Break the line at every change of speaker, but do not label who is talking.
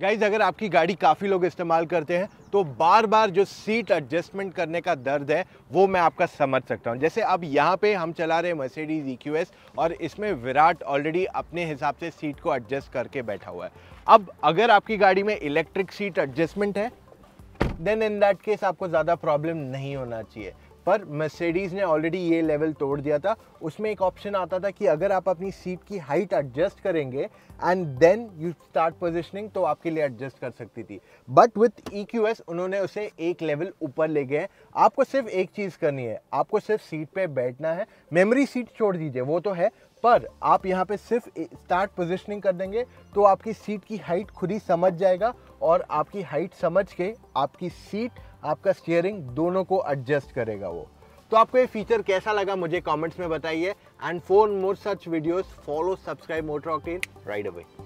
guys अगर आपकी गाड़ी काफ़ी लोग इस्तेमाल करते हैं तो बार बार जो सीट एडजस्टमेंट करने का दर्द है वो मैं आपका समझ सकता हूँ जैसे अब यहाँ पे हम चला रहे हैं मर्सिडीज़ ई e और इसमें विराट ऑलरेडी अपने हिसाब से सीट को एडजस्ट करके बैठा हुआ है अब अगर आपकी गाड़ी में इलेक्ट्रिक सीट एडजस्टमेंट है देन इन दैट केस आपको ज़्यादा प्रॉब्लम नहीं होना चाहिए पर मर्सिडीज़ ने ऑलरेडी ये लेवल तोड़ दिया था उसमें एक ऑप्शन आता था कि अगर आप अपनी सीट की हाइट एडजस्ट करेंगे and then you start positioning तो आपके लिए एडजस्ट कर सकती थी but with E Q S उन्होंने उसे एक लेवल ऊपर ले गए आपको सिर्फ एक चीज़ करनी है आपको सिर्फ सीट पर बैठना है मेमोरी सीट छोड़ दीजिए वो तो है पर आप यहाँ पे सिर्फ स्टार्ट पोजिशनिंग कर देंगे तो आपकी सीट की हाइट खुद ही समझ जाएगा और आपकी हाइट समझ के आपकी सीट आपका स्टीयरिंग दोनों को एडजस्ट करेगा वो तो आपको ये फीचर कैसा लगा मुझे कमेंट्स में बताइए and for more such videos follow subscribe motor ride away